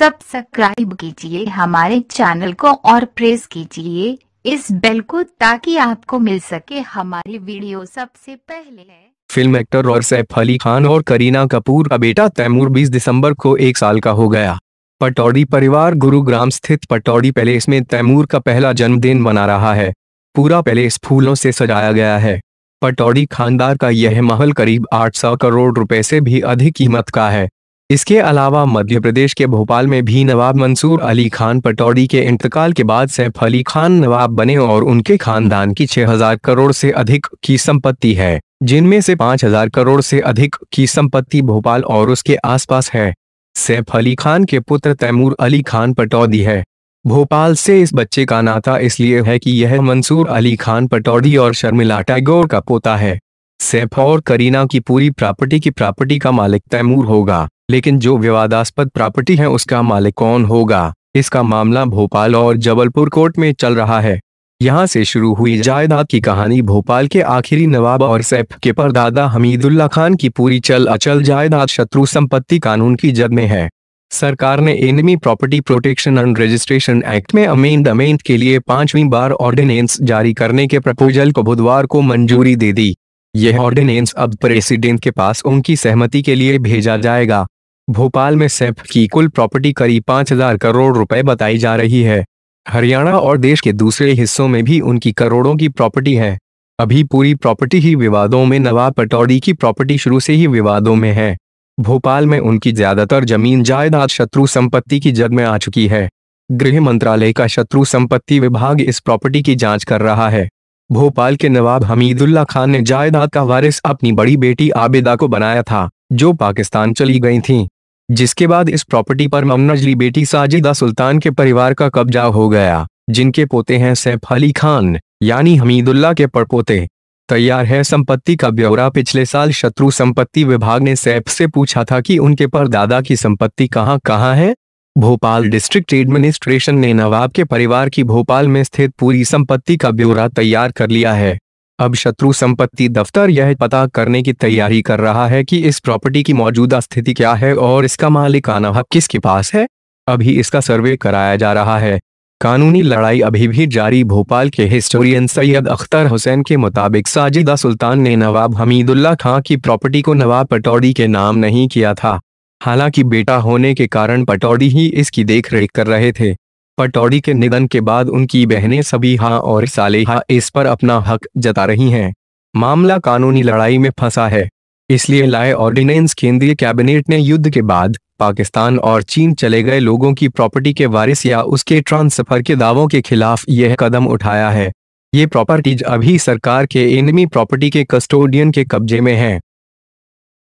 subscribe कीजिए हमारे channel को और प्रेस कीजिए इस बेल को ताकि आपको मिल सके हमारी वीडियो सबसे पहले फिल्म एक्टर और सैफ अली खान और करीना कपूर का बेटा तैमूर 20 दिसंबर को एक साल का हो गया पटौड़ी परिवार गुरुग्राम स्थित पटौड़ी पैलेस में तैमूर का पहला जन्मदिन मना रहा है पूरा पैलेस फूलों से सजाया गया है पटौड़ी खानदार का यह महल करीब 800 करोड़ रुपए से भी अधिक कीमत का है इसके अलावा मध्य प्रदेश के भोपाल में भी नवाब मंसूर अली खान पटौड़ी के इंतकाल के बाद सैफ अली खान नवाब बने और उनके खानदान की 6000 करोड़ से अधिक की संपत्ति है जिनमें से 5000 करोड़ से अधिक की संपत्ति भोपाल और उसके आसपास है सैफ अली खान के पुत्र तैमूर अली खान पटौदी है भोपाल से इस बच्चे का नाता इसलिए है कि यह मंसूर अली खान पटौदी और शर्मिला टैगोर का पोता है सैफ और करीना की पूरी प्रॉपर्टी की प्रॉपर्टी का मालिक तैमूर होगा लेकिन जो विवादास्पद प्रॉपर्टी है उसका मालिक कौन होगा इसका मामला भोपाल और जबलपुर कोर्ट में चल रहा है यहाँ से शुरू हुई जायदाद की कहानी भोपाल के आखिरी नवाब और सैफ के परदादा हमीदुल्ला खान की पूरी चल अचल जायदाद शत्रु संपत्ति कानून की जद में है सरकार ने enemy property protection and registration act में अमेंड के लिए पांचवीं बार ऑर्डिनेंस जारी करने के प्रपोजल को बुधवार को मंजूरी दे दी यह ऑर्डिनेंस अब प्रेसिडेंट के पास उनकी सहमति के लिए भेजा जाएगा भोपाल में सेफ की कुल प्रॉपर्टी करीब पांच हजार करोड़ रुपए बताई जा रही है हरियाणा और देश के दूसरे हिस्सों में भी उनकी करोड़ों की प्रॉपर्टी है अभी पूरी प्रॉपर्टी ही विवादों में नवाब पटौड़ी की प्रॉपर्टी शुरू से ही विवादों में है भोपाल में उनकी ज्यादातर जमीन जायदाद शत्रु संपत्ति की जद में आ चुकी है गृह मंत्रालय का शत्रु संपत्ति विभाग इस प्रॉपर्टी की जांच कर रहा है भोपाल के नवाब हमीदुल्ला खान ने जायदाद का वारिस अपनी बड़ी बेटी आबेदा को बनाया था जो पाकिस्तान चली गई थी जिसके बाद इस प्रॉपर्टी पर ममनजली बेटी साजिदा सुल्तान के परिवार का कब्जा हो गया जिनके पोते हैं सैफ अली खान यानी हमीदुल्ला के पड़पोते तैयार है संपत्ति का ब्यौरा पिछले साल शत्रु संपत्ति विभाग ने सैफ से पूछा था कि उनके पर दादा की संपत्ति कहां कहाँ है भोपाल डिस्ट्रिक्ट एडमिनिस्ट्रेशन ने नवाब के परिवार की भोपाल में स्थित पूरी संपत्ति का ब्यौरा तैयार कर लिया है अब शत्रु संपत्ति दफ्तर यह पता करने की तैयारी कर रहा है कि इस प्रॉपर्टी की मौजूदा स्थिति क्या है और इसका मालिक हक किसके पास है अभी इसका सर्वे कराया जा रहा है कानूनी लड़ाई अभी भी जारी भोपाल के हिस्टोरियन सैयद अख्तर हुसैन के मुताबिक साजिदा सुल्तान ने नवाब हमीदुल्ला खां की प्रॉपर्टी को नवाब पटौड़ी के नाम नहीं किया था हालांकि बेटा होने के कारण पटौड़ी ही इसकी देखरेख कर रहे थे पटौड़ी के निधन के बाद उनकी बहनें सबीहा और सालेहा इस पर अपना हक जता रही हैं मामला कानूनी लड़ाई में फंसा है इसलिए लाए ऑर्डिनेंस केंद्रीय कैबिनेट ने युद्ध के बाद पाकिस्तान और चीन चले गए लोगों की प्रॉपर्टी के वारिस या उसके ट्रांसफर के दावों के खिलाफ यह कदम उठाया है ये प्रॉपर्टीज अभी सरकार के एनमी प्रॉपर्टी के कस्टोडियन के कब्जे में हैं